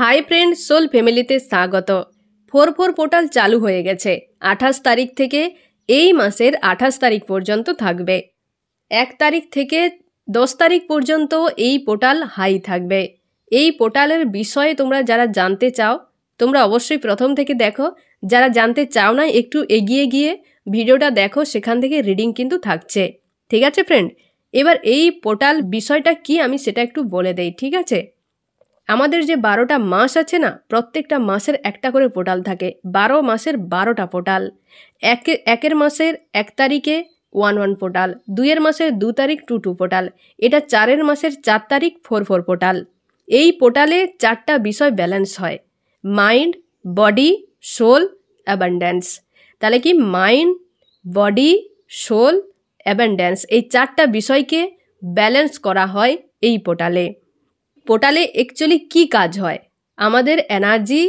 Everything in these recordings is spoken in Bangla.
হাই ফ্রেন্ড সোল ফ্যামিলিতে স্বাগত ফোর ফোর পোর্টাল চালু হয়ে গেছে আঠাশ তারিখ থেকে এই মাসের আঠাশ তারিখ পর্যন্ত থাকবে এক তারিখ থেকে দশ তারিখ পর্যন্ত এই পোর্টাল হাই থাকবে এই পোর্টালের বিষয়ে তোমরা যারা জানতে চাও তোমরা অবশ্যই প্রথম থেকে দেখো যারা জানতে চাও না একটু এগিয়ে গিয়ে ভিডিওটা দেখো সেখান থেকে রিডিং কিন্তু থাকছে ঠিক আছে ফ্রেন্ড এবার এই পোর্টাল বিষয়টা কি আমি সেটা একটু বলে দেই ঠিক আছে আমাদের যে বারোটা মাস আছে না প্রত্যেকটা মাসের একটা করে পোর্টাল থাকে বারো মাসের বারোটা পোর্টাল একে একের মাসের এক তারিখে ওয়ান ওয়ান পোর্টাল দুইয়ের মাসের দু তারিখ টু টু পোর্টাল এটা চারের মাসের চার তারিখ ফোর ফোর পোর্টাল এই পোর্টালে চারটা বিষয় ব্যালেন্স হয় মাইন্ড বডি সোল অ্যাবান্ডেন্স তাহলে কি মাইন্ড বডি সোল অ্যাবান্ডেন্স এই চারটা বিষয়কে ব্যালেন্স করা হয় এই পোর্টালে পোর্টালে অ্যাকচুয়ালি কি কাজ হয় আমাদের এনার্জি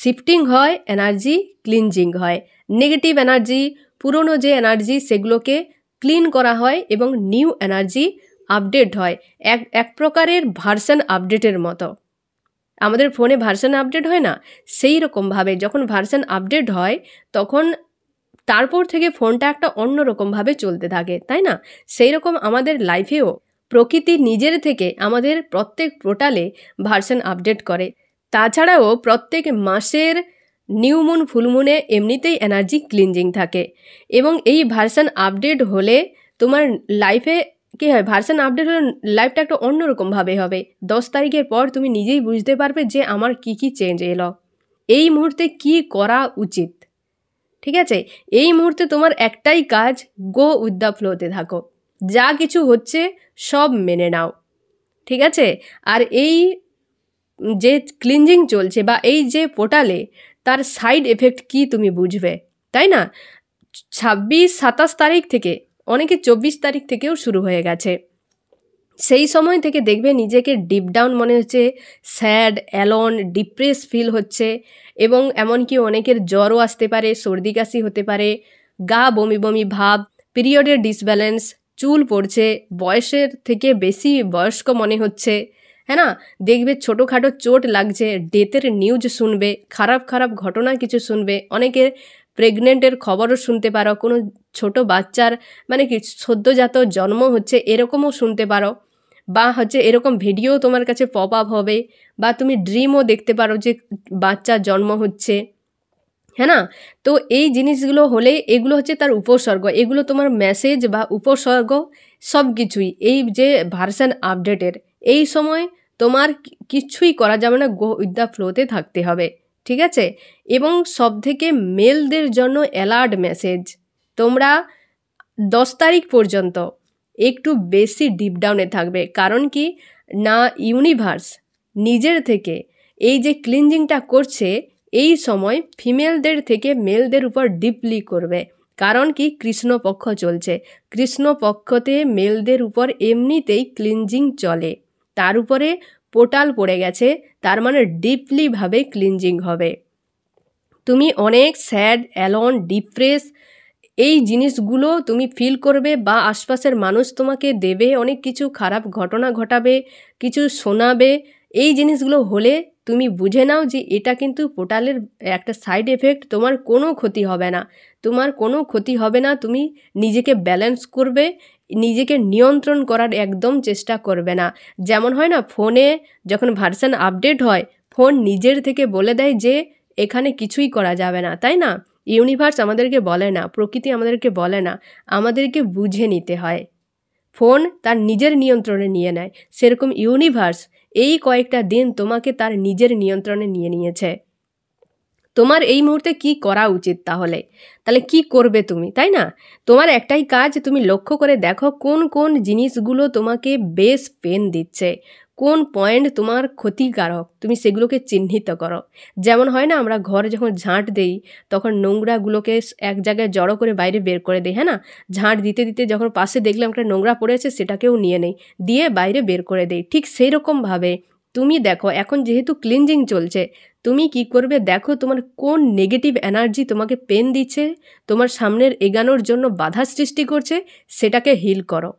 শিফটিং হয় এনার্জি ক্লিনজিং হয় নেগেটিভ এনার্জি পুরনো যে এনার্জি সেগুলোকে ক্লিন করা হয় এবং নিউ এনার্জি আপডেট হয় এক এক প্রকারের ভার্সন আপডেটের মতো আমাদের ফোনে ভার্সন আপডেট হয় না সেই রকমভাবে যখন ভার্সন আপডেট হয় তখন তারপর থেকে ফোনটা একটা অন্য রকমভাবে চলতে থাকে তাই না সেই রকম আমাদের লাইফেও প্রকৃতি নিজের থেকে আমাদের প্রত্যেক পোর্টালে ভার্সন আপডেট করে তাছাড়াও প্রত্যেক মাসের নিউমুন ফুলমুনে এমনিতেই এনার্জি ক্লিনজিং থাকে এবং এই ভার্সন আপডেট হলে তোমার লাইফে কী হয় ভার্সন আপডেট হলে লাইফটা একটা অন্যরকমভাবে হবে দশ তারিখের পর তুমি নিজেই বুঝতে পারবে যে আমার কি কি চেঞ্জ এলো এই মুহূর্তে কি করা উচিত ঠিক আছে এই মুহূর্তে তোমার একটাই কাজ গো উদ্যাপ ফ্লোতে থাকো যা কিছু হচ্ছে সব মেনে নাও ঠিক আছে আর এই যে ক্লিনজিং চলছে বা এই যে পোর্টালে তার সাইড এফেক্ট কি তুমি বুঝবে তাই না ছাব্বিশ সাতাশ তারিখ থেকে অনেকে চব্বিশ তারিখ থেকেও শুরু হয়ে গেছে সেই সময় থেকে দেখবে নিজেকে ডিপ ডাউন মনে হচ্ছে স্যাড অ্যালন ডিপ্রেস ফিল হচ্ছে এবং এমনকি অনেকের জ্বরও আসতে পারে সর্দি কাশি হতে পারে গা বমি বমি ভাব পিরিয়ডের ডিসব্যালেন্স চুল পড়ছে বয়সের থেকে বেশি বয়স্ক মনে হচ্ছে হ্যাঁ না দেখবে ছোটোখাটো চোট লাগছে ডেথের নিউজ শুনবে খারাপ খারাপ ঘটনা কিছু শুনবে অনেকের প্রেগনেন্টের খবরও শুনতে পারো কোনো ছোট বাচ্চার মানে কি সদ্যজাত জন্ম হচ্ছে এরকমও শুনতে পারো বা হচ্ছে এরকম ভিডিও তোমার কাছে পপ আপ হবে বা তুমি ড্রিমও দেখতে পারো যে বাচ্চা জন্ম হচ্ছে হ্যাঁ না তো এই জিনিসগুলো হলে এগুলো হচ্ছে তার উপসর্গ এগুলো তোমার মেসেজ বা উপসর্গ সব কিছুই এই যে ভার্সান আপডেটের এই সময় তোমার কিছুই করা যাবে না গো উদ্যা ফ্লোতে থাকতে হবে ঠিক আছে এবং সব থেকে মেলদের জন্য অ্যালার্ট মেসেজ তোমরা দশ তারিখ পর্যন্ত একটু বেশি ডিপ ডাউনে থাকবে কারণ কি না ইউনিভার্স নিজের থেকে এই যে ক্লিনজিংটা করছে এই সময় ফিমেলদের থেকে মেলদের উপর ডিপলি করবে কারণ কি কৃষ্ণপক্ষ চলছে কৃষ্ণপক্ষতে মেলদের উপর এমনিতেই ক্লিনজিং চলে তার উপরে পোটাল পড়ে গেছে তার মানে ডিপলিভাবে ক্লিনজিং হবে তুমি অনেক স্যাড অ্যালন ডিপ্রেস এই জিনিসগুলো তুমি ফিল করবে বা আশপাশের মানুষ তোমাকে দেবে অনেক কিছু খারাপ ঘটনা ঘটাবে কিছু শোনাবে এই জিনিসগুলো হলে তুমি বুঝে নাও যে এটা কিন্তু পোর্টালের একটা সাইড এফেক্ট তোমার কোনো ক্ষতি হবে না তোমার কোনো ক্ষতি হবে না তুমি নিজেকে ব্যালেন্স করবে নিজেকে নিয়ন্ত্রণ করার একদম চেষ্টা করবে না যেমন হয় না ফোনে যখন ভার্সান আপডেট হয় ফোন নিজের থেকে বলে দেয় যে এখানে কিছুই করা যাবে না তাই না ইউনিভার্স আমাদেরকে বলে না প্রকৃতি আমাদেরকে বলে না আমাদেরকে বুঝে নিতে হয় ফোন তার নিজের নিয়ন্ত্রণে নিয়ে নেয় সেরকম ইউনিভার্স এই কয়েকটা দিন তোমাকে তার নিজের নিয়ন্ত্রণে নিয়ে নিয়েছে তোমার এই মুহূর্তে কি করা উচিত তাহলে তাহলে কি করবে তুমি তাই না তোমার একটাই কাজ তুমি লক্ষ্য করে দেখো কোন কোন জিনিসগুলো তোমাকে বেশ পেন দিচ্ছে কোন পয়েন্ট তোমার ক্ষতিকারক তুমি সেগুলোকে চিহ্নিত করো যেমন হয় না আমরা ঘরে যখন ঝাঁট দেই তখন নোংরাগুলোকে এক জায়গায় জড়ো করে বাইরে বের করে দিই হ্যাঁ না ঝাঁট দিতে দিতে যখন পাশে দেখলাম একটা নোংরা পড়েছে সেটাকেও নিয়ে নেই দিয়ে বাইরে বের করে দেই ঠিক সেই রকমভাবে তুমি দেখো এখন যেহেতু ক্লিনজিং চলছে তুমি কি করবে দেখো তোমার কোন নেগেটিভ এনার্জি তোমাকে পেন দিচ্ছে তোমার সামনের এগানোর জন্য বাধা সৃষ্টি করছে সেটাকে হিল করো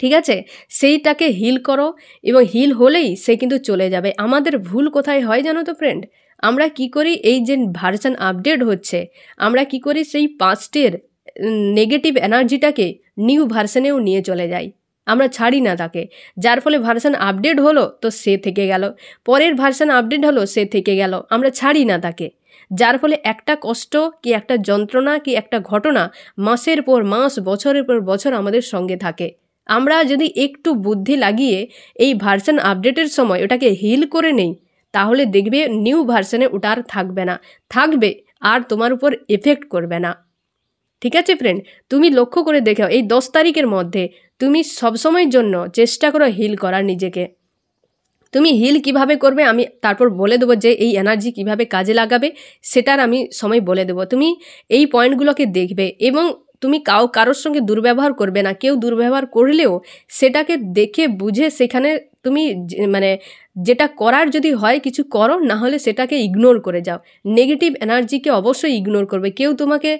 ঠিক আছে সেইটাকে হিল করো এবং হিল হলেই সে কিন্তু চলে যাবে আমাদের ভুল কোথায় হয় জানো তো ফ্রেন্ড আমরা কি করি এই যে ভার্সান আপডেট হচ্ছে আমরা কি করি সেই পাঁচটির নেগেটিভ এনার্জিটাকে নিউ ভার্সানেও নিয়ে চলে যাই আমরা ছাড়ি না তাকে যার ফলে ভার্সান আপডেট হলো তো সে থেকে গেল পরের ভার্সান আপডেট হলো সে থেকে গেল আমরা ছাড়ি না তাকে যার ফলে একটা কষ্ট কি একটা যন্ত্রণা কি একটা ঘটনা মাসের পর মাস বছরের পর বছর আমাদের সঙ্গে থাকে আমরা যদি একটু বুদ্ধি লাগিয়ে এই ভার্সান আপডেটের সময় ওটাকে হিল করে নেই তাহলে দেখবে নিউ ভার্সানে ওটা আর থাকবে না থাকবে আর তোমার উপর এফেক্ট করবে না ঠিক আছে ফ্রেন্ড তুমি লক্ষ্য করে দেখাও এই দশ তারিখের মধ্যে তুমি সবসময়ের জন্য চেষ্টা করো হিল করার নিজেকে তুমি হিল কিভাবে করবে আমি তারপর বলে দেবো যে এই এনার্জি কিভাবে কাজে লাগাবে সেটার আমি সময় বলে দেবো তুমি এই পয়েন্টগুলোকে দেখবে এবং তুমি কাউ কারোর সঙ্গে দুর্ব্যবহার করবে না কেউ দুর্ব্যবহার করলেও সেটাকে দেখে বুঝে সেখানে তুমি মানে যেটা করার যদি হয় কিছু করো না হলে সেটাকে ইগনোর করে যাও নেগেটিভ এনার্জিকে অবশ্যই ইগনোর করবে কেউ তোমাকে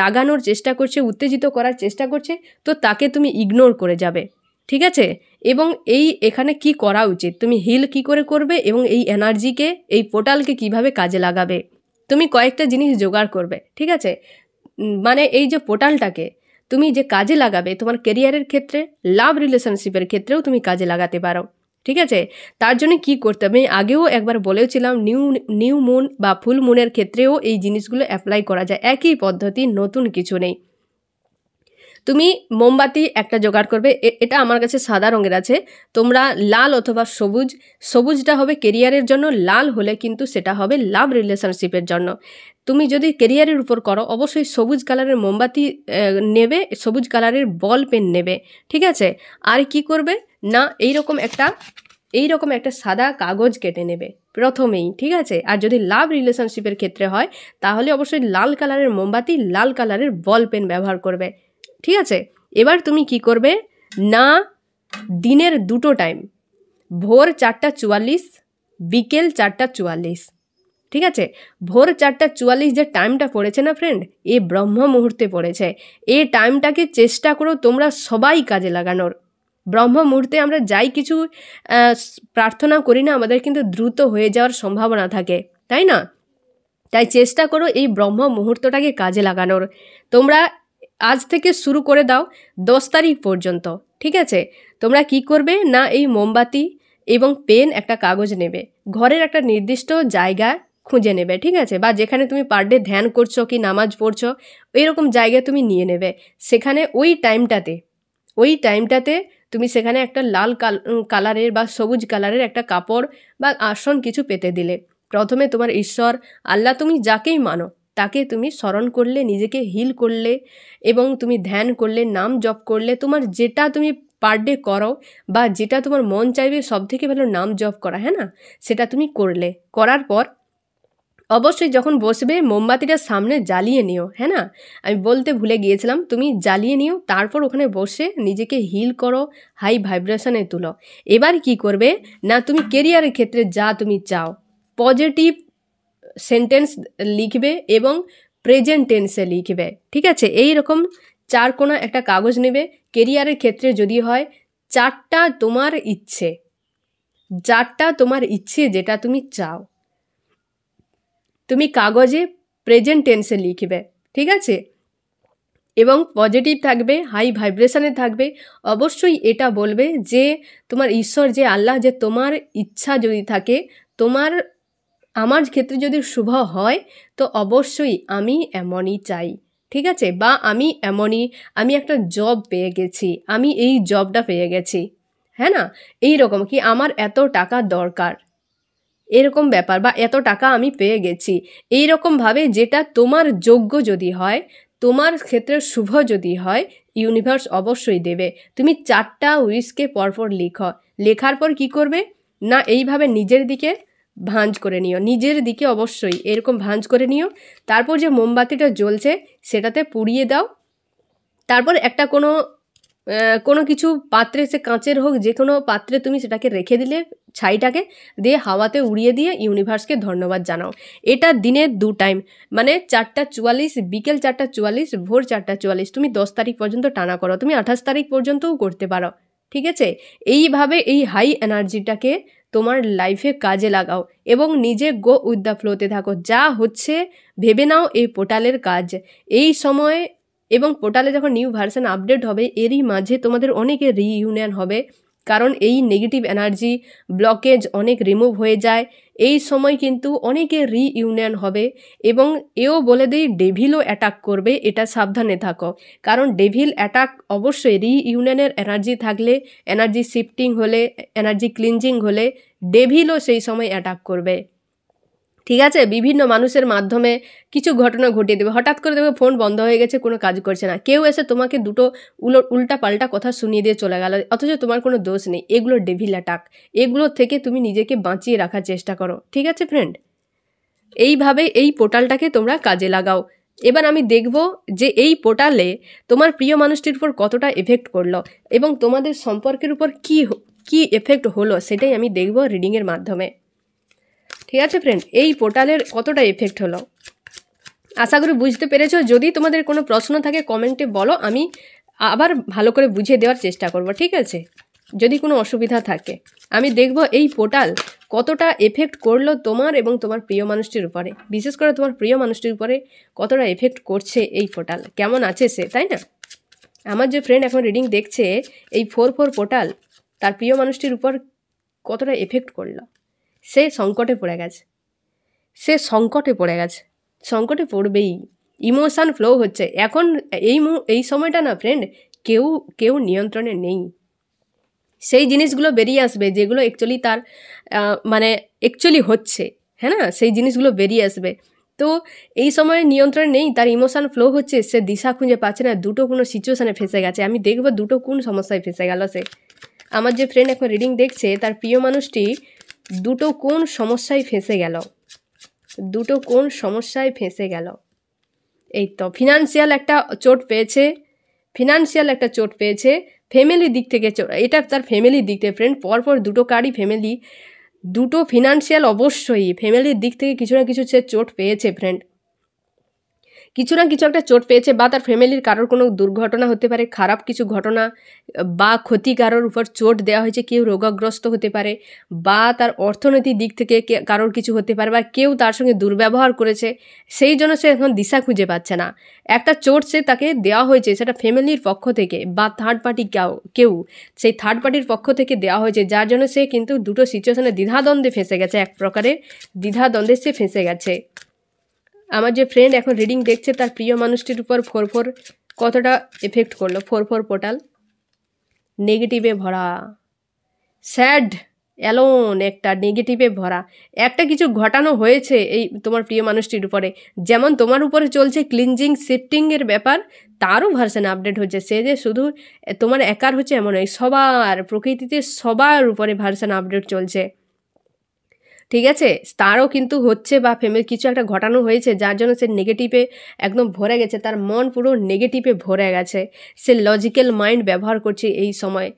রাগানোর চেষ্টা করছে উত্তেজিত করার চেষ্টা করছে তো তাকে তুমি ইগনোর করে যাবে ঠিক আছে এবং এই এখানে কি করা উচিত তুমি হিল কি করে করবে এবং এই এনার্জিকে এই পোর্টালকে কিভাবে কাজে লাগাবে তুমি কয়েকটা জিনিস জোগাড় করবে ঠিক আছে মানে এই যে পোর্টালটাকে তুমি যে কাজে লাগাবে তোমার কেরিয়ারের ক্ষেত্রে লাভ রিলেশনশিপের ক্ষেত্রেও তুমি কাজে লাগাতে পারো ঠিক আছে তার জন্য কি করতে হবে আগেও একবার বলেওছিলাম নিউ নিউ মুন বা ফুল মুনের ক্ষেত্রেও এই জিনিসগুলো অ্যাপ্লাই করা যায় একই পদ্ধতি নতুন কিছু নেই তুমি মোমবাতি একটা জোগাড় করবে এটা আমার কাছে সাদা রঙের আছে তোমরা লাল অথবা সবুজ সবুজটা হবে কেরিয়ারের জন্য লাল হলে কিন্তু সেটা হবে লাভ রিলেশনশিপের জন্য তুমি যদি কেরিয়ারের উপর করো অবশ্যই সবুজ কালারের মোমবাতি নেবে সবুজ কালারের বল পেন নেবে ঠিক আছে আর কি করবে না এই রকম একটা এই রকম একটা সাদা কাগজ কেটে নেবে প্রথমেই ঠিক আছে আর যদি লাভ রিলেশনশিপের ক্ষেত্রে হয় তাহলে অবশ্যই লাল কালারের মোমবাতি লাল কালারের বল পেন ব্যবহার করবে ঠিক আছে এবার তুমি কি করবে না দিনের দুটো টাইম ভোর চারটা চুয়াল্লিশ বিকেল চারটা চুয়াল্লিশ ঠিক আছে ভোর চারটা চুয়াল্লিশ যে টাইমটা পড়েছে না ফ্রেন্ড এ ব্রহ্ম মুহূর্তে পড়েছে এই টাইমটাকে চেষ্টা করো তোমরা সবাই কাজে লাগানোর ব্রহ্ম মুহূর্তে আমরা যাই কিছু প্রার্থনা করি না আমাদের কিন্তু দ্রুত হয়ে যাওয়ার সম্ভাবনা থাকে তাই না তাই চেষ্টা করো এই ব্রহ্ম মুহূর্তটাকে কাজে লাগানোর তোমরা আজ থেকে শুরু করে দাও দশ তারিখ পর্যন্ত ঠিক আছে তোমরা কি করবে না এই মোমবাতি এবং পেন একটা কাগজ নেবে ঘরের একটা নির্দিষ্ট জায়গা খুঁজে নেবে ঠিক আছে বা যেখানে তুমি পার ডে ধ্যান করছো কি নামাজ পড়ছো এরকম জায়গায় তুমি নিয়ে নেবে সেখানে ওই টাইমটাতে ওই টাইমটাতে তুমি সেখানে একটা লাল কালারের বা সবুজ কালারের একটা কাপড় বা আসন কিছু পেতে দিলে প্রথমে তোমার ঈশ্বর আল্লাহ তুমি যাকেই মানো তাকে তুমি স্মরণ করলে নিজেকে হিল করলে এবং তুমি ধ্যান করলে নাম জপ করলে তোমার যেটা তুমি পার ডে করো বা যেটা তোমার মন চাইবে সব থেকে ভালো নাম জপ করা হ্যাঁ না সেটা তুমি করলে করার পর অবশ্যই যখন বসবে মোমবাতিটা সামনে জ্বালিয়ে নিও হ্যাঁ না আমি বলতে ভুলে গিয়েছিলাম তুমি জ্বালিয়ে নিও তারপর ওখানে বসে নিজেকে হিল করো হাই ভাইব্রেশনে তুলো এবার কি করবে না তুমি কেরিয়ারের ক্ষেত্রে যা তুমি চাও পজিটিভ সেন্টেন্স লিখবে এবং প্রেজেন্ট টেন্সে লিখবে ঠিক আছে এই রকম চার কোনা একটা কাগজ নেবে কেরিয়ারের ক্ষেত্রে যদি হয় চারটা তোমার ইচ্ছে চারটা তোমার ইচ্ছে যেটা তুমি চাও তুমি কাগজে প্রেজেন্ট টেন্সে লিখবে ঠিক আছে এবং পজিটিভ থাকবে হাই ভাইব্রেশনে থাকবে অবশ্যই এটা বলবে যে তোমার ঈশ্বর যে আল্লাহ যে তোমার ইচ্ছা যদি থাকে তোমার আমার ক্ষেত্রে যদি শুভ হয় তো অবশ্যই আমি এমনই চাই ঠিক আছে বা আমি এমনই আমি একটা জব পেয়ে গেছি আমি এই জবটা পেয়ে গেছি হ্যাঁ না এই রকম কি আমার এত টাকা দরকার এরকম ব্যাপার বা এত টাকা আমি পেয়ে গেছি এই রকমভাবে যেটা তোমার যোগ্য যদি হয় তোমার ক্ষেত্রে শুভ যদি হয় ইউনিভার্স অবশ্যই দেবে তুমি চারটা উইশকে পরপর লিখো লেখার পর কি করবে না এইভাবে নিজের দিকে ভাঁজ করে নিও নিজের দিকে অবশ্যই এরকম ভাঁজ করে নিও তারপর যে মোমবাতিটা জ্বলছে সেটাতে পুড়িয়ে দাও তারপর একটা কোনো কোনো কিছু পাত্রে সে কাঁচের হোক যে কোনো পাত্রে তুমি সেটাকে রেখে দিলে ছাইটাকে দিয়ে হাওয়াতে উড়িয়ে দিয়ে ইউনিভার্সকে ধন্যবাদ জানাও এটা দিনে দু টাইম মানে চারটা চুয়াল্লিশ বিকেল চারটা চুয়াল্লিশ ভোর চারটা চুয়াল্লিশ তুমি দশ তারিখ পর্যন্ত টানা করো তুমি আঠাশ তারিখ পর্যন্তও করতে পারো ঠিক আছে এইভাবে এই হাই এনার্জিটাকে তোমার লাইফে কাজে লাগাও এবং নিজে গো উইথ দ্য ফ্লোতে থাকো যা হচ্ছে ভেবে নাও এই পোর্টালের কাজ এই সময় এবং পোর্টালে যখন নিউ ভার্সান আপডেট হবে এরই মাঝে তোমাদের অনেকে রিইউনিয়ন হবে কারণ এই নেগেটিভ এনার্জি ব্লকেজ অনেক রিমুভ হয়ে যায় এই সময় কিন্তু অনেকে রিইউনিয়ন হবে এবং এও বলে দিই ডেভিলও অ্যাটাক করবে এটা সাবধানে থাকো কারণ ডেভিল অ্যাটাক অবশ্যই রিইউনিয়নের এনার্জি থাকলে এনার্জি শিফটিং হলে এনার্জি ক্লিনজিং হলে ডেভিলও সেই সময় অ্যাটাক করবে ঠিক আছে বিভিন্ন মানুষের মাধ্যমে কিছু ঘটনা ঘটিয়ে দেবে হঠাৎ করে দেখবে ফোন বন্ধ হয়ে গেছে কোনো কাজ করছে না কেউ এসে তোমাকে দুটো উল্টা পাল্টা কথা শুনিয়ে দিয়ে চলে গেল অথচ তোমার কোনো দোষ নেই এগুলো ডেভিল অ্যাটাক এগুলো থেকে তুমি নিজেকে বাঁচিয়ে রাখার চেষ্টা করো ঠিক আছে ফ্রেন্ড এইভাবে এই পোর্টালটাকে তোমরা কাজে লাগাও এবার আমি দেখব যে এই পোর্টালে তোমার প্রিয় মানুষটির উপর কতটা এফেক্ট করলো এবং তোমাদের সম্পর্কের উপর কি কি এফেক্ট হলো সেটাই আমি দেখব রিডিংয়ের মাধ্যমে ঠিক আছে ফ্রেন্ড এই পোর্টালের কতটা এফেক্ট হলো আশা করি বুঝতে পেরেছ যদি তোমাদের কোনো প্রশ্ন থাকে কমেন্টে বলো আমি আবার ভালো করে বুঝিয়ে দেওয়ার চেষ্টা করব ঠিক আছে যদি কোনো অসুবিধা থাকে আমি দেখব এই পোর্টাল কতটা এফেক্ট করলো তোমার এবং তোমার প্রিয় মানুষটির উপরে বিশেষ করে তোমার প্রিয় মানুষটির উপরে কতটা এফেক্ট করছে এই পোর্টাল কেমন আছে সে তাই না আমার যে ফ্রেন্ড এখন রিডিং দেখছে এই ফোর ফোর পোর্টাল তার প্রিয় মানুষটির উপর কতটা এফেক্ট করলো সে সংকটে পড়ে গেছে সে সংকটে পড়ে গেছে সংকটে পড়বেই ইমোশান ফ্লো হচ্ছে এখন এই এই সময়টা না ফ্রেন্ড কেউ কেউ নিয়ন্ত্রণে নেই সেই জিনিসগুলো বেরিয়ে আসবে যেগুলো অ্যাকচুয়ালি তার মানে অ্যাকচুয়ালি হচ্ছে হ্যাঁ না সেই জিনিসগুলো বেরিয়ে আসবে তো এই সময়ে নিয়ন্ত্রণ নেই তার ইমোশান ফ্লো হচ্ছে সে দিশা খুঁজে পাচ্ছে না দুটো কোনো সিচুয়েশানে ফেসে গেছে আমি দেখবো দুটো কোন সমস্যায় ফেসে গেল সে আমার যে ফ্রেন্ড এখন রিডিং দেখছে তার প্রিয় মানুষটি দুটো কোন সমস্যায় ফেঁসে গেল দুটো কোন সমস্যায় ফেঁসে গেল এই তো ফিনান্সিয়াল একটা চোট পেয়েছে ফিনান্সিয়াল একটা চোট পেয়েছে ফ্যামিলি দিক থেকে এটা তার ফ্যামিলির দিক থেকে ফ্রেন্ড পরপর দুটো কারই ফ্যামিলি দুটো ফিনান্সিয়াল অবশ্যই ফ্যামিলির দিক থেকে কিছু না কিছু সে চোট পেয়েছে ফ্রেন্ড কিছু না কিছু একটা চোট পেয়েছে বা তার ফ্যামিলির কারোর কোনো দুর্ঘটনা হতে পারে খারাপ কিছু ঘটনা বা ক্ষতিকারোর উপর চোট দেওয়া হয়েছে কেউ রোগাগ্রস্ত হতে পারে বা তার অর্থনৈতিক দিক থেকে কারোর কিছু হতে পারে বা কেউ তার সঙ্গে দুর্ব্যবহার করেছে সেই জন্য সে এখন দিশা খুঁজে পাচ্ছে না একটা চোট সে তাকে দেওয়া হয়েছে সেটা ফ্যামিলির পক্ষ থেকে বা থার্ড পার্টি কেউ সেই থার্ড পার্টির পক্ষ থেকে দেওয়া হয়েছে যার জন্য সে কিন্তু দুটো সিচুয়েশনে দ্বিধাদ্বন্দ্বে ফেঁসে গেছে এক প্রকারের দ্বিধাদ্বন্দ্বে সে ফেঁসে গেছে আমার যে ফ্রেন্ড এখন রিডিং দেখছে তার প্রিয় মানুষটির উপর ফোর ফোর কতটা এফেক্ট করলো ফোর ফোর পোর্টাল নেগেটিভে ভরা স্যাড অ্যালোন একটা নেগেটিভে ভরা একটা কিছু ঘটানো হয়েছে এই তোমার প্রিয় মানুষটির উপরে যেমন তোমার উপরে চলছে ক্লিনজিং শিফটিংয়ের ব্যাপার তারও ভার্সান আপডেট হচ্ছে সে যে শুধু তোমার একার হচ্ছে এমন নয় সবার প্রকৃতিতে সবার উপরে ভার্সান আপডেট চলছে ঠিক আছে তারও কিন্তু হচ্ছে বা ফ্যামিলি কিছু একটা ঘটানো হয়েছে যার জন্য সে নেগেটিভে একদম ভরে গেছে তার মন পুরো নেগেটিভে ভরে গেছে সে লজিক্যাল মাইন্ড ব্যবহার করছে এই সময়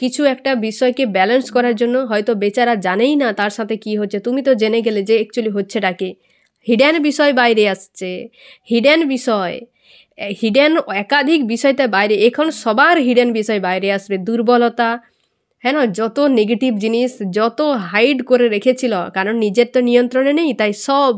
কিছু একটা বিষয়কে ব্যালেন্স করার জন্য হয়তো বেচারা জানেই না তার সাথে কি হচ্ছে তুমি তো জেনে গেলে যে অ্যাকচুয়ালি হচ্ছে ডাকে হিডেন বিষয় বাইরে আসছে হিডেন বিষয় হিডেন একাধিক বিষয়টা বাইরে এখন সবার হিডেন বিষয় বাইরে আসবে দুর্বলতা হ্যাঁ না যত নেগেটিভ জিনিস যত হাইড করে রেখেছিল কারণ নিজের তো নিয়ন্ত্রণে নেই তাই সব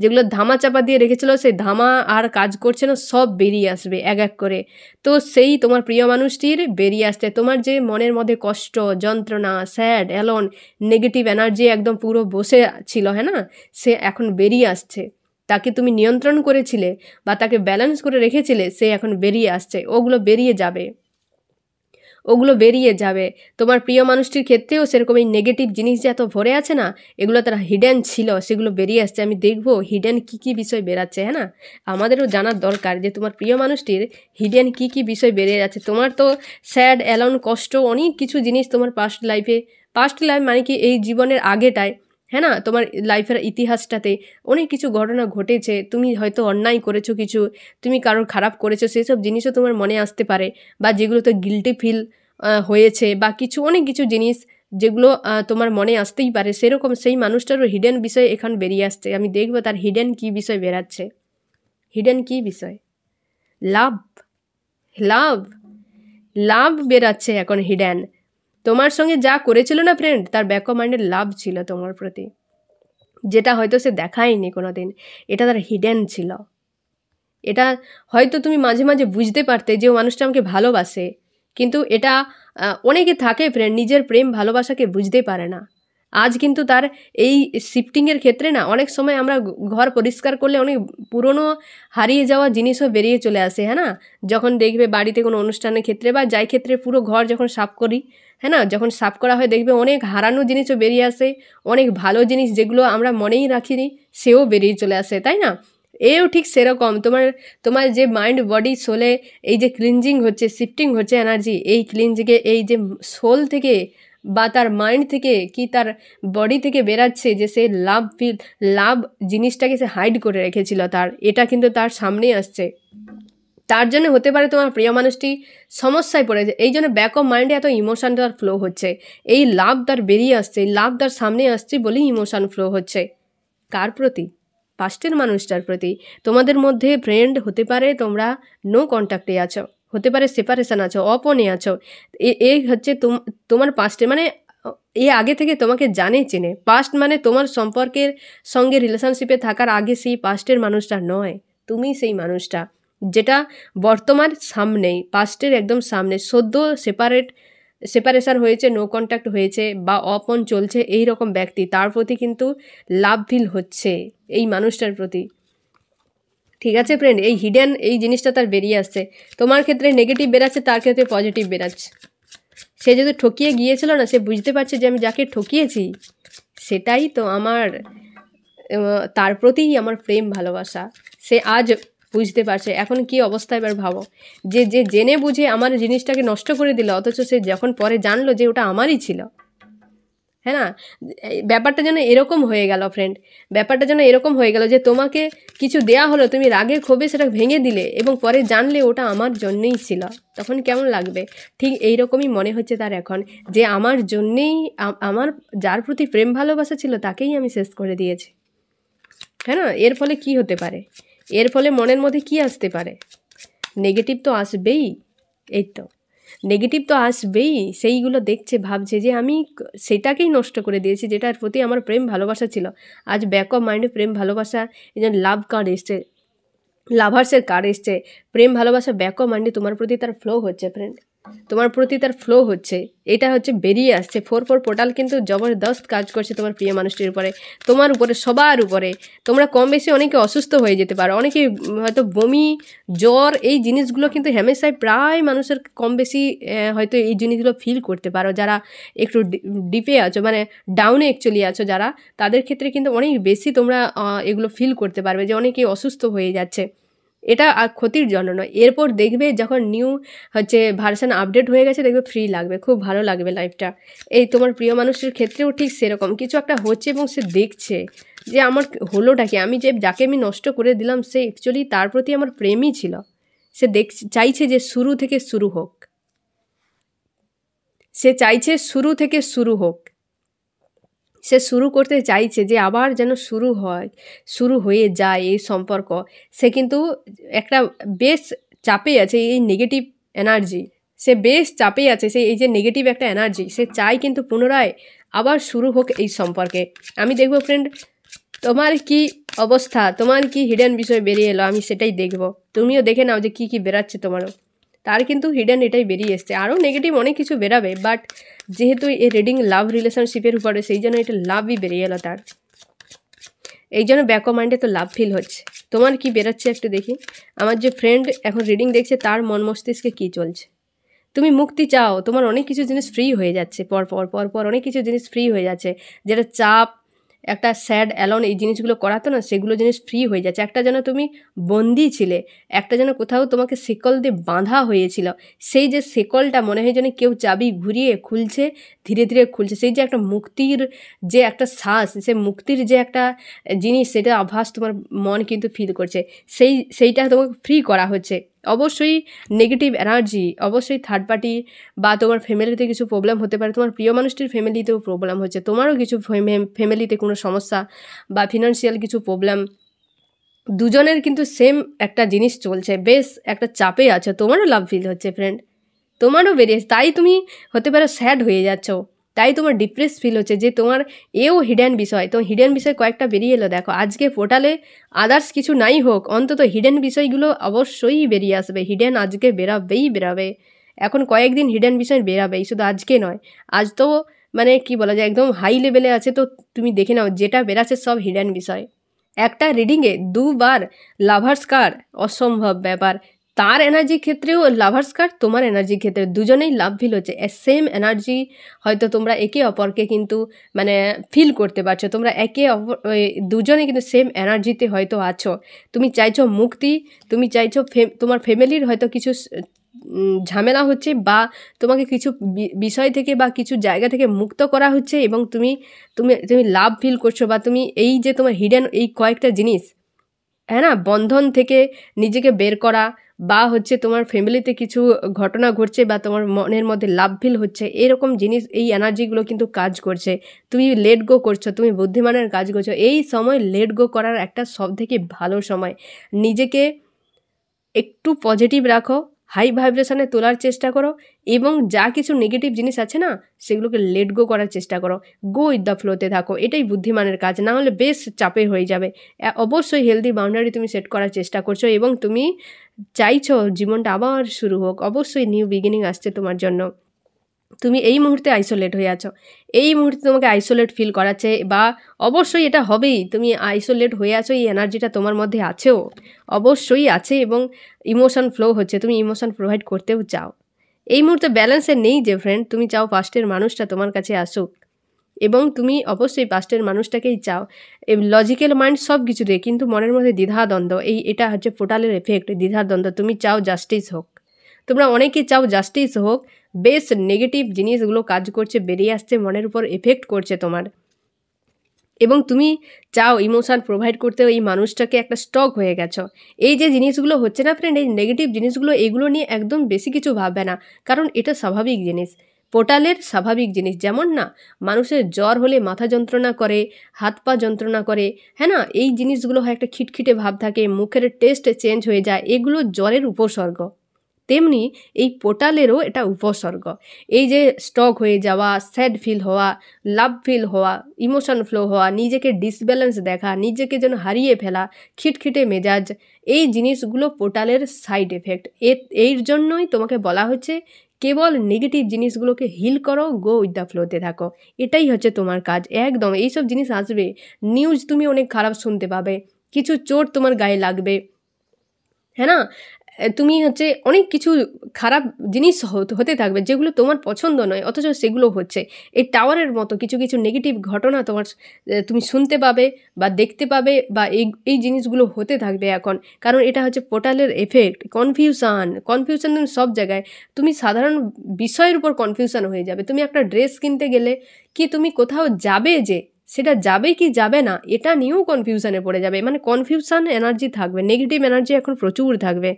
যেগুলো ধামা চাপা দিয়ে রেখেছিল সেই ধামা আর কাজ করছে না সব বেরিয়ে আসবে এক এক করে তো সেই তোমার প্রিয় মানুষটির বেরিয়ে আসতে তোমার যে মনের মধ্যে কষ্ট যন্ত্রণা স্যাড অ্যালন নেগেটিভ এনার্জি একদম পুরো বসে ছিল হ্যাঁ না সে এখন বেরিয়ে আসছে তাকে তুমি নিয়ন্ত্রণ করেছিলে বা তাকে ব্যালেন্স করে রেখেছিলে সে এখন বেরিয়ে আসছে ওগুলো বেরিয়ে যাবে ওগুলো বেরিয়ে যাবে তোমার প্রিয় মানুষটির ক্ষেত্রেও সেরকম এই নেগেটিভ জিনিস যে এত ভরে আছে না এগুলো তারা হিডেন ছিল সেগুলো বেরিয়ে আসছে আমি দেখবো হিডেন কি কি বিষয় বেরাচ্ছে হ্যাঁ না আমাদেরও জানার দরকার যে তোমার প্রিয় মানুষটির হিডেন কি কি বিষয় বেরিয়ে যাচ্ছে তোমার তো স্যাড অ্যালন কষ্ট অনেক কিছু জিনিস তোমার পাস্ট লাইফে পাস্ট লাইফ মানে কি এই জীবনের আগেটায় হ্যাঁ না তোমার লাইফের ইতিহাসটাতে অনেক কিছু ঘটনা ঘটেছে তুমি হয়তো অন্যায় করেছো কিছু তুমি কারোর খারাপ করেছো সেসব জিনিসও তোমার মনে আসতে পারে বা যেগুলোতে গিলটি ফিল হয়েছে বা কিছু অনেক কিছু জিনিস যেগুলো তোমার মনে আসতেই পারে সেরকম সেই মানুষটারও হিডেন বিষয় এখন বেরিয়ে আসছে আমি দেখবো তার হিডেন কি বিষয় বেরাচ্ছে হিডেন কি বিষয় লাভ লাভ লাভ বেরাচ্ছে এখন হিডেন তোমার সঙ্গে যা করেছিল না ফ্রেন্ড তার ব্যাক মাইন্ডের লাভ ছিল তোমার প্রতি যেটা হয়তো সে দেখায়নি কোনো দিন এটা তার হিডেন ছিল এটা হয়তো তুমি মাঝে মাঝে বুঝতে পারতে যে মানুষটা আমাকে ভালোবাসে কিন্তু এটা অনেকে থাকে ফ্রেন্ড নিজের প্রেম ভালোবাসাকে বুঝতে পারে না আজ কিন্তু তার এই শিফটিংয়ের ক্ষেত্রে না অনেক সময় আমরা ঘর পরিষ্কার করলে অনেক পুরনো হারিয়ে যাওয়া জিনিসও বেরিয়ে চলে আসে হ্যাঁ না যখন দেখবে বাড়িতে কোনো অনুষ্ঠানের ক্ষেত্রে বা যাই ক্ষেত্রে পুরো ঘর যখন সাফ করি হ্যাঁ না যখন সাফ করা হয় দেখবে অনেক হারানো জিনিসও বেরিয়ে আসে অনেক ভালো জিনিস যেগুলো আমরা মনেই রাখিনি সেও বেরিয়ে চলে আসে তাই না এও ঠিক সেরকম তোমার তোমার যে মাইন্ড বডি সোলে এই যে ক্লিনজিং হচ্ছে শিফটিং হচ্ছে এনার্জি এই ক্লিনজিংয়ে এই যে সোল থেকে বা তার মাইন্ড থেকে কি তার বডি থেকে বেরাচ্ছে যে সে লাভ ফিল লাভ জিনিসটাকে সে হাইড করে রেখেছিল তার এটা কিন্তু তার সামনেই আসছে তার জন্য হতে পারে তোমার প্রিয় মানুষটি সমস্যায় পড়েছে এই জন্য ব্যাক অফ মাইন্ডে এত ইমোশান তার ফ্লো হচ্ছে এই লাভ তার বেরিয়ে আসছে এই লাভ তার সামনে আসছে বলেই ইমোশান ফ্লো হচ্ছে কার প্রতি পাস্টের মানুষটার প্রতি তোমাদের মধ্যে ফ্রেন্ড হতে পারে তোমরা নো কন্ট্যাক্টে আছো হতে পারে সেপারেশান আছো অপনে আছো এই হচ্ছে তোমার পাস্টে মানে এ আগে থেকে তোমাকে জানে চেনে পাস্ট মানে তোমার সম্পর্কের সঙ্গে রিলেশনশিপে থাকার আগে সেই পাস্টের মানুষটা নয় তুমি সেই মানুষটা যেটা বর্তমান সামনেই পাস্টের একদম সামনে সদ্য সেপারেট সেপারেশান হয়েছে নো কন্ট্যাক্ট হয়েছে বা অপন চলছে এই রকম ব্যক্তি তার প্রতি কিন্তু লাভ ফিল হচ্ছে এই মানুষটার প্রতি ঠিক আছে ফ্রেন্ড এই হিডেন এই জিনিসটা তার বেরিয়ে আসছে তোমার ক্ষেত্রে নেগেটিভ বেরাচ্ছে তার ক্ষেত্রে পজিটিভ বেরাচ্ছে সে যদি ঠকিয়ে গিয়েছিল না সে বুঝতে পারছে যে আমি যাকে ঠকিয়েছি সেটাই তো আমার তার প্রতিই আমার প্রেম ভালোবাসা সে আজ বুঝতে পারছে এখন কি অবস্থা এবার ভাবো যে যে জেনে বুঝে আমার জিনিসটাকে নষ্ট করে দিল অথচ সে যখন পরে জানলো যে ওটা আমারই ছিল হ্যাঁ না ব্যাপারটা যেন এরকম হয়ে গেল ফ্রেন্ড ব্যাপারটা যেন এরকম হয়ে গেল যে তোমাকে কিছু দেয়া হলো তুমি রাগে ক্ষোভে সেটা ভেঙে দিলে এবং পরে জানলে ওটা আমার জন্যেই ছিল তখন কেমন লাগবে ঠিক এই এইরকমই মনে হচ্ছে তার এখন যে আমার জন্যেই আমার যার প্রতি প্রেম ভালোবাসা ছিল তাকেই আমি শেষ করে দিয়েছি হ্যাঁ না এর ফলে কি হতে পারে এর ফলে মনের মধ্যে কি আসতে পারে নেগেটিভ তো আসবেই এই তো নেগেটিভ তো আসবেই সেইগুলো দেখছে ভাবছে যে আমি সেটাকেই নষ্ট করে দিয়েছি যেটার প্রতি আমার প্রেম ভালোবাসা ছিল আজ ব্যাক অফ মাইন্ডে প্রেম ভালোবাসা এই যে লাভ কার্ড এসছে লাভার্সের কার্ড এসছে প্রেম ভালোবাসা ব্যাক অফ মাইন্ডে তোমার প্রতি তার ফ্লো হচ্ছে ফ্রেন্ড তোমার প্রতি তার ফ্লো হচ্ছে এটা হচ্ছে বেরিয়ে আসছে ফোর ফোর পোর্টাল কিন্তু জবরদস্ত কাজ করছে তোমার প্রিয় মানুষটির উপরে তোমার উপরে সবার উপরে তোমরা কম বেশি অনেকে অসুস্থ হয়ে যেতে পারো অনেকে হয়তো বমি জ্বর এই জিনিসগুলো কিন্তু হ্যামেশায় প্রায় মানুষের কম বেশি হয়তো এই জিনিসগুলো ফিল করতে পারো যারা একটু ডিপে আছো মানে ডাউনে অ্যাকচুয়ালি আছো যারা তাদের ক্ষেত্রে কিন্তু অনেক বেশি তোমরা এগুলো ফিল করতে পারবে যে অনেকে অসুস্থ হয়ে যাচ্ছে এটা আর ক্ষতির জন্য নয় এরপর দেখবে যখন নিউ হচ্ছে ভার্সান আপডেট হয়ে গেছে দেখবে ফ্রি লাগবে খুব ভালো লাগবে লাইফটা এই তোমার প্রিয় মানুষের ক্ষেত্রেও ঠিক সেরকম কিছু একটা হচ্ছে এবং সে দেখছে যে আমার হলোটা কি আমি যে যাকে আমি নষ্ট করে দিলাম সে অ্যাকচুয়ালি তার প্রতি আমার প্রেমই ছিল সে দেখ চাইছে যে শুরু থেকে শুরু হোক সে চাইছে শুরু থেকে শুরু হোক সে শুরু করতে চাইছে যে আবার যেন শুরু হয় শুরু হয়ে যায় এই সম্পর্ক সে কিন্তু একটা বেশ চাপে আছে এই নেগেটিভ এনার্জি সে বেশ চাপে আছে সে এই যে নেগেটিভ একটা এনার্জি সে চায় কিন্তু পুনরায় আবার শুরু হোক এই সম্পর্কে আমি দেখবো ফ্রেন্ড তোমার কি অবস্থা তোমার কি হিডেন বিষয় বেরিয়ে এলো আমি সেটাই দেখব তুমিও দেখে নাও যে কী কী বেরাচ্ছে তোমারও তার কিন্তু হিডেন এটাই বেরিয়ে এসছে আরও নেগেটিভ অনেক কিছু বেরাবে বাট যেহেতু এই রিডিং লাভ রিলেশনশিপের উপরে সেই জন্য এটা লাভই বেরিয়ে এলো তার এই জন্য ব্যাক মাইন্ডে তো লাভ ফিল হচ্ছে তোমার কি বেরোচ্ছে একটু দেখি আমার যে ফ্রেন্ড এখন রিডিং দেখছে তার মন মস্তিষ্কে কী চলছে তুমি মুক্তি চাও তোমার অনেক কিছু জিনিস ফ্রি হয়ে যাচ্ছে পর পর পর পর অনেক কিছু জিনিস ফ্রি হয়ে যাচ্ছে যেটা চাপ একটা স্যাড অ্যালন এই জিনিসগুলো করাতো না সেগুলো জিনিস ফ্রি হয়ে যাচ্ছে একটা যেন তুমি বন্দি ছিলে একটা যেন কোথাও তোমাকে শিকল দিয়ে বাঁধা হয়েছিল সেই যে শিকলটা মনে হয় যেন কেউ চাবি ঘুরিয়ে খুলছে ধীরে ধীরে খুলছে সেই যে একটা মুক্তির যে একটা শ্বাস সে মুক্তির যে একটা জিনিস সেটা আভাস তোমার মন কিন্তু ফিল করছে সেই সেইটা তোমাকে ফ্রি করা হচ্ছে অবশ্যই নেগেটিভ এনার্জি অবশ্যই থার্ড পার্টি বা তোমার ফ্যামিলিতে কিছু প্রবলেম হতে পারে তোমার প্রিয় মানুষটির ফ্যামিলিতেও প্রবলেম হচ্ছে তোমারও কিছু ফ্যামিলিতে কোনো সমস্যা বা ফিনান্সিয়াল কিছু প্রবলেম দুজনের কিন্তু সেম একটা জিনিস চলছে বেশ একটা চাপে আছে তোমারও লাভ ফিল হচ্ছে ফ্রেন্ড তোমারও বেরিয়েছে তাই তুমি হতে পারে স্যাড হয়ে যাচ্ছ তাই তোমার ডিপ্রেস ফিল হচ্ছে যে তোমার এও হিডেন বিষয় তো হিডেন বিষয় কয়েকটা বেরিয়ে এলো দেখো আজকে পোর্টালে আদার্স কিছু নাই হোক অন্তত হিডেন বিষয়গুলো অবশ্যই বেরিয়ে আসবে হিডেন আজকে বেরাবেই বেরাবে এখন কয়েকদিন হিডেন বিষয় বেরাবেই শুধু আজকে নয় আজ তো মানে কি বলা যায় একদম হাই লেভেলে আছে তো তুমি দেখে নাও যেটা বেরাচ্ছে সব হিডেন বিষয় একটা রিডিংয়ে দুবার লাভার্স কার অসম্ভব ব্যাপার তার এনার্জি ক্ষেত্রেও লাভার্স কার্ড তোমার এনার্জি ক্ষেত্রে দুজনেই লাভ ফিল হচ্ছে সেম এনার্জি হয়তো তোমরা একে অপরকে কিন্তু মানে ফিল করতে পারছো তোমরা একে অপর দুজনে কিন্তু সেম এনার্জিতে হয়তো আছো তুমি চাইছো মুক্তি তুমি চাইছো তোমার ফ্যামিলির হয়তো কিছু ঝামেলা হচ্ছে বা তোমাকে কিছু বিষয় থেকে বা কিছু জায়গা থেকে মুক্ত করা হচ্ছে এবং তুমি তুমি তুমি লাভ ফিল করছো বা তুমি এই যে তোমার হিডেন এই কয়েকটা জিনিস হ্যাঁ না বন্ধন থেকে নিজেকে বের করা বা হচ্ছে তোমার ফ্যামিলিতে কিছু ঘটনা ঘটছে বা তোমার মনের মধ্যে লাভ ফিল হচ্ছে এরকম জিনিস এই এনার্জিগুলো কিন্তু কাজ করছে তুমি লেট গো করছো তুমি বুদ্ধিমানের কাজ করছো এই সময় লেট গো করার একটা সবথেকে ভালো সময় নিজেকে একটু পজিটিভ রাখো হাই ভাইব্রেশানে তোলার চেষ্টা করো এবং যা কিছু নেগেটিভ জিনিস আছে না সেগুলোকে লেট গো করার চেষ্টা করো গো ইথ দ্য ফ্লোতে থাকো এটাই বুদ্ধিমানের কাজ না হলে বেশ চাপে হয়ে যাবে অবশ্যই হেলদি বাউন্ডারি তুমি সেট করার চেষ্টা করছো এবং তুমি চাইছো জীবনটা আবার শুরু হোক অবশ্যই নিউ বিগিনিং আসছে তোমার জন্য তুমি এই মুহূর্তে আইসোলেট হয়ে আছো এই মুহূর্তে তোমাকে আইসোলেট ফিল করাচ্ছে বা অবশ্যই এটা হবেই তুমি আইসোলেট হয়ে আছো এই এনার্জিটা তোমার মধ্যে আছেও অবশ্যই আছে এবং ইমোশন ফ্লো হচ্ছে তুমি ইমোশন প্রোভাইড করতেও চাও এই মুহূর্তে ব্যালেন্সে নেই যে ফ্রেন্ড তুমি চাও ফার্স্টের মানুষটা তোমার কাছে আসুক এবং তুমি অবশ্যই পাস্টের মানুষটাকেই চাও লজিক্যাল মাইন্ড সব কিছু দিয়ে কিন্তু মনের মধ্যে দ্বিধাদ্বন্দ্ব এই এটা হচ্ছে পোর্টালের এফেক্ট দ্বিধাদ্বন্দ্ব তুমি চাও জাস্টিস হোক তোমরা অনেকেই চাও জাস্টিস হোক বেশ নেগেটিভ জিনিসগুলো কাজ করছে বেরিয়ে আসছে মনের উপর এফেক্ট করছে তোমার এবং তুমি চাও ইমোশান প্রোভাইড করতে এই মানুষটাকে একটা স্টক হয়ে গেছো এই যে জিনিসগুলো হচ্ছে না ফ্রেন্ড এই নেগেটিভ জিনিসগুলো এগুলো নিয়ে একদম বেশি কিছু ভাববে না কারণ এটা স্বাভাবিক জিনিস পোর্টালের স্বাভাবিক জিনিস যেমন না মানুষের জ্বর হলে মাথা যন্ত্রণা করে হাত পা যন্ত্রণা করে হ্যাঁ না এই জিনিসগুলো হয় একটা খিটখিটে ভাব থাকে মুখের টেস্ট চেঞ্জ হয়ে যায় এগুলো জ্বরের উপসর্গ তেমনি এই পোর্টালেরও এটা উপসর্গ এই যে স্টক হয়ে যাওয়া স্যাড ফিল হওয়া লাভ ফিল হওয়া ইমোশন ফ্লো হওয়া নিজেকে ডিসব্যালেন্স দেখা নিজেকে যেন হারিয়ে ফেলা খিটখিটে মেজাজ এই জিনিসগুলো পোর্টালের সাইড এফেক্ট এর জন্যই তোমাকে বলা হচ্ছে কেবল নেগেটিভ জিনিসগুলোকে হিল করো গো উইথ দ্য ফ্লোতে থাকো এটাই হচ্ছে তোমার কাজ একদম এইসব জিনিস আসবে নিউজ তুমি অনেক খারাপ শুনতে পাবে কিছু চোট তোমার গায়ে লাগবে হ্যাঁ না তুমি হচ্ছে অনেক কিছু খারাপ জিনিস হতে থাকবে যেগুলো তোমার পছন্দ নয় অথচ সেগুলো হচ্ছে এই টাওয়ারের মতো কিছু কিছু নেগেটিভ ঘটনা তোমার তুমি শুনতে পাবে বা দেখতে পাবে বা এই এই জিনিসগুলো হতে থাকবে এখন কারণ এটা হচ্ছে পোর্টালের এফেক্ট কনফিউশান কনফিউশান সব জায়গায় তুমি সাধারণ বিষয়ের উপর কনফিউশান হয়ে যাবে তুমি একটা ড্রেস কিনতে গেলে কি তুমি কোথাও যাবে যে সেটা যাবে কি যাবে না এটা নিয়েও কনফিউশানে পড়ে যাবে মানে কনফিউশান এনার্জি থাকবে নেগেটিভ এনার্জি এখন প্রচুর থাকবে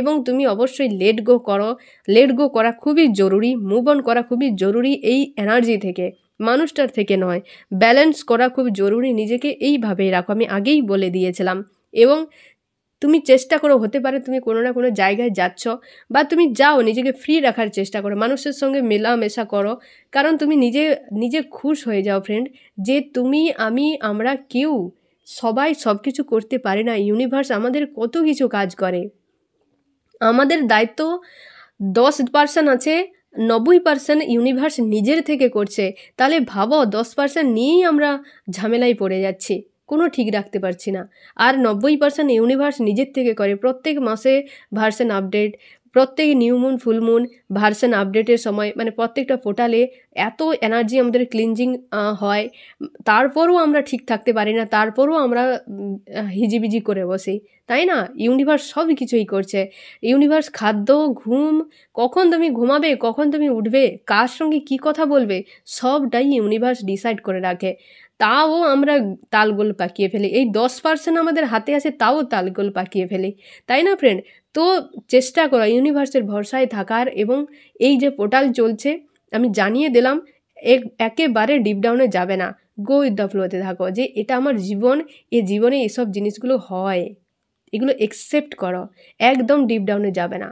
এবং তুমি অবশ্যই লেট গো করো লেট গো করা খুবই জরুরি মুভ অন করা খুবই জরুরি এই এনার্জি থেকে মানুষটার থেকে নয় ব্যালেন্স করা খুব জরুরি নিজেকে এইভাবেই রাখো আমি আগেই বলে দিয়েছিলাম এবং তুমি চেষ্টা করো হতে পারে তুমি কোনো না কোনো জায়গায় যাচ্ছ বা তুমি যাও নিজেকে ফ্রি রাখার চেষ্টা করো মানুষের সঙ্গে মেলামেশা করো কারণ তুমি নিজে নিজে খুশ হয়ে যাও ফ্রেন্ড যে তুমি আমি আমরা কেউ সবাই সব কিছু করতে পারে না ইউনিভার্স আমাদের কত কিছু কাজ করে আমাদের দায়িত্ব দশ পার্সেন্ট আছে নব্বই পার্সেন্ট ইউনিভার্স নিজের থেকে করছে তাহলে ভাবো দশ পার্সেন্ট নিয়েই আমরা ঝামেলায় পড়ে যাচ্ছি কোনো ঠিক রাখতে পারছি না আর নব্বই পার্সেন্ট ইউনিভার্স নিজের থেকে করে প্রত্যেক মাসে ভার্সেন আপডেট প্রত্যেক নিউমুন ফুলমুন ভার্সেন আপডেটের সময় মানে প্রত্যেকটা পোর্টালে এত এনার্জি আমাদের ক্লিনজিং হয় তারপরও আমরা ঠিক থাকতে পারি না তারপরও আমরা হিজিবিজি করে বসি তাই না ইউনিভার্স সব কিছুই করছে ইউনিভার্স খাদ্য ঘুম কখন তুমি ঘুমাবে কখন তুমি উঠবে কার সঙ্গে কি কথা বলবে সবটাই ইউনিভার্স ডিসাইড করে রাখে তাও আমরা তালগোল পাকিয়ে ফেলি এই দশ পার্সেন্ট আমাদের হাতে আছে তাও তালগোল পাকিয়ে ফেলি তাই না ফ্রেন্ড তো চেষ্টা করা ইউনিভার্সের ভরসায় থাকার এবং এই যে পোর্টাল চলছে আমি জানিয়ে দিলাম এক একেবারে ডিপডাউনে যাবে না গো উইথ দ্য ফ্লোতে থাকো যে এটা আমার জীবন এ জীবনে এসব জিনিসগুলো হয় এগুলো একসেপ্ট করো একদম ডিপডাউনে যাবে না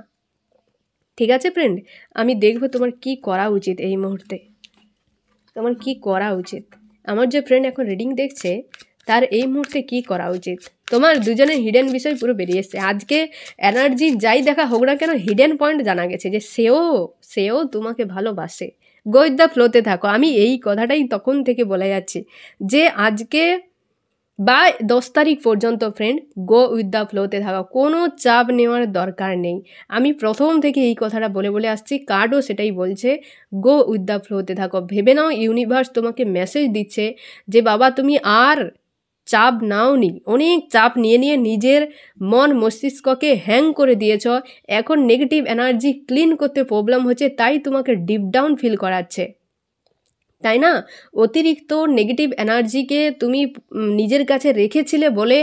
ঠিক আছে ফ্রেন্ড আমি দেখব তোমার কি করা উচিত এই মুহূর্তে তোমার কি করা উচিত আমার যে ফ্রেন্ড এখন রিডিং দেখছে তার এই মুহূর্তে কি করা উচিত তোমার দুজনের হিডেন বিষয় পুরো বেরিয়ে এসছে আজকে এনার্জি যাই দেখা হোক না কেন হিডেন পয়েন্ট জানা গেছে যে সেও সেও তোমাকে ভালোবাসে গোয়েদা ফ্লোতে থাকো আমি এই কথাটাই তখন থেকে বলে যাচ্ছি যে আজকে বা দশ তারিখ পর্যন্ত ফ্রেন্ড গো উইথ দ্য ফ্লোতে থাকা কোনো চাপ নেওয়ার দরকার নেই আমি প্রথম থেকে এই কথাটা বলে বলে আসছি কার্ডও সেটাই বলছে গো উইথ দ্য ফ্লোতে থাকো ভেবে নাও ইউনিভার্স তোমাকে মেসেজ দিচ্ছে যে বাবা তুমি আর চাপ নাও নি অনেক চাপ নিয়ে নিয়ে নিজের মন মস্তিষ্ককে হ্যাং করে দিয়েছ এখন নেগেটিভ এনার্জি ক্লিন করতে প্রবলেম হচ্ছে তাই তোমাকে ডিপ ডাউন ফিল করাচ্ছে তাই না অতিরিক্ত নেগেটিভ এনার্জিকে তুমি নিজের কাছে রেখেছিলে বলে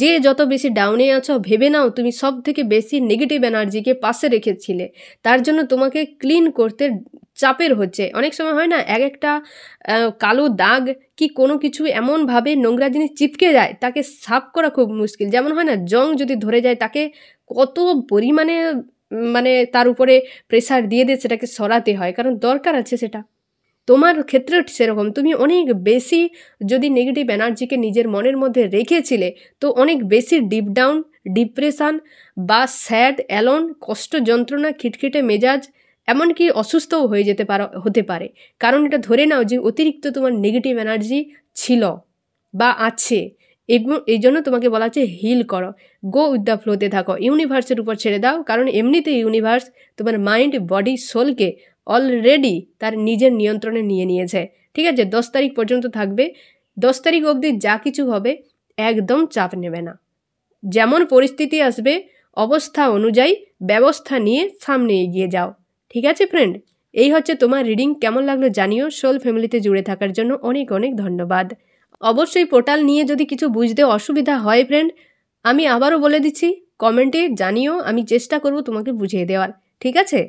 যে যত বেশি ডাউনে আছো ভেবে নাও তুমি সব থেকে বেশি নেগেটিভ এনার্জিকে পাশে রেখেছিলে তার জন্য তোমাকে ক্লিন করতে চাপের হচ্ছে অনেক সময় হয় না এক একটা কালো দাগ কি কোনো কিছু এমনভাবে নোংরা জিনিস চিপকে যায় তাকে সাফ করা খুব মুশকিল যেমন হয় না জং যদি ধরে যায় তাকে কত পরিমাণে মানে তার উপরে প্রেসার দিয়ে দিয়ে সেটাকে সরাতে হয় কারণ দরকার আছে সেটা তোমার ক্ষেত্রে সেরকম তুমি অনেক বেশি যদি নেগেটিভ এনার্জিকে নিজের মনের মধ্যে রেখেছিলে তো অনেক বেশি ডিপ ডাউন ডিপ্রেশান বা স্যাড অ্যালন কষ্ট যন্ত্রণা খিটখিটে মেজাজ এমনকি অসুস্থও হয়ে যেতে পারো হতে পারে কারণ এটা ধরে নাও যে অতিরিক্ত তোমার নেগেটিভ এনার্জি ছিল বা আছে এবং এই জন্য তোমাকে বলা হচ্ছে হিল করো গো উইথ দ্য ফ্লোতে থাকো ইউনিভার্সের উপর ছেড়ে দাও কারণ এমনিতে ইউনিভার্স তোমার মাইন্ড বডি সোলকে অলরেডি তার নিজের নিয়ন্ত্রণে নিয়ে নিয়েছে ঠিক আছে দশ তারিখ পর্যন্ত থাকবে দশ তারিখ অবধি যা কিছু হবে একদম চাপ নেবে না যেমন পরিস্থিতি আসবে অবস্থা অনুযায়ী ব্যবস্থা নিয়ে সামনে এগিয়ে যাও ঠিক আছে ফ্রেন্ড এই হচ্ছে তোমার রিডিং কেমন লাগলো জানিও সোল ফ্যামিলিতে জুড়ে থাকার জন্য অনেক অনেক ধন্যবাদ অবশ্যই পোর্টাল নিয়ে যদি কিছু বুঝতে অসুবিধা হয় ফ্রেন্ড আমি আবারও বলে দিচ্ছি কমেন্টে জানিও আমি চেষ্টা করব তোমাকে বুঝিয়ে দেওয়ার ঠিক আছে